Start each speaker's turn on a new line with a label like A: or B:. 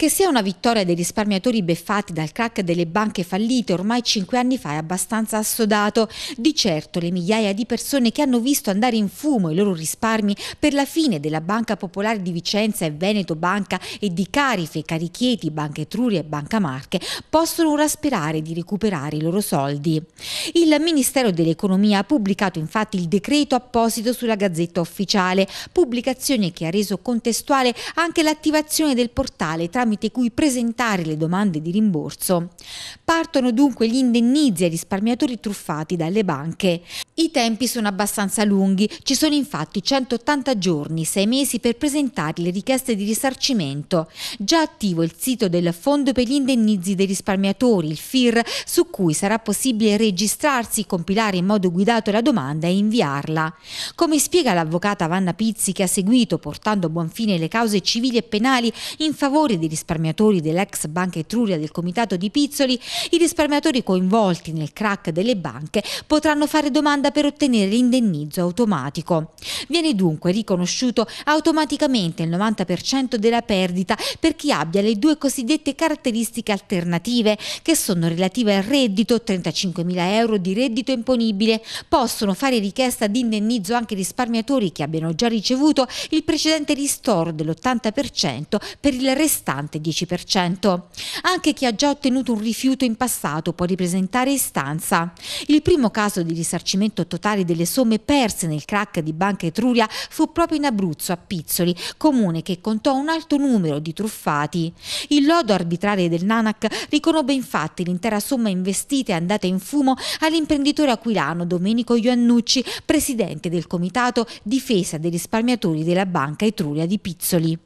A: Che sia una vittoria dei risparmiatori beffati dal crack delle banche fallite ormai cinque anni fa è abbastanza assodato. Di certo le migliaia di persone che hanno visto andare in fumo i loro risparmi per la fine della Banca Popolare di Vicenza e Veneto Banca e di Carife, Carichieti, Banca Etruria e Banca Marche possono ora sperare di recuperare i loro soldi. Il Ministero dell'Economia ha pubblicato infatti il decreto apposito sulla Gazzetta Ufficiale, pubblicazione che ha reso contestuale anche l'attivazione del portale tramite tramite cui presentare le domande di rimborso. Partono dunque gli indennizi ai risparmiatori truffati dalle banche. I tempi sono abbastanza lunghi, ci sono infatti 180 giorni, 6 mesi per presentare le richieste di risarcimento. Già attivo il sito del Fondo per gli indennizi dei risparmiatori, il FIR, su cui sarà possibile registrarsi, compilare in modo guidato la domanda e inviarla. Come spiega l'avvocata Vanna Pizzi che ha seguito, portando a buon fine le cause civili e penali in favore dei risparmiatori, risparmiatori dell'ex Banca Etruria del Comitato di Pizzoli, i risparmiatori coinvolti nel crack delle banche potranno fare domanda per ottenere l'indennizzo automatico. Viene dunque riconosciuto automaticamente il 90% della perdita per chi abbia le due cosiddette caratteristiche alternative che sono relative al reddito 35.000 euro di reddito imponibile. Possono fare richiesta di indennizzo anche risparmiatori che abbiano già ricevuto il precedente ristoro dell'80% per il restante restante 10%. Anche chi ha già ottenuto un rifiuto in passato può ripresentare istanza. Il primo caso di risarcimento totale delle somme perse nel crack di Banca Etruria fu proprio in Abruzzo, a Pizzoli, comune che contò un alto numero di truffati. Il lodo arbitrale del Nanac riconobbe infatti l'intera somma investita e andata in fumo all'imprenditore aquilano Domenico Iannucci, presidente del Comitato Difesa dei risparmiatori della Banca Etruria di Pizzoli.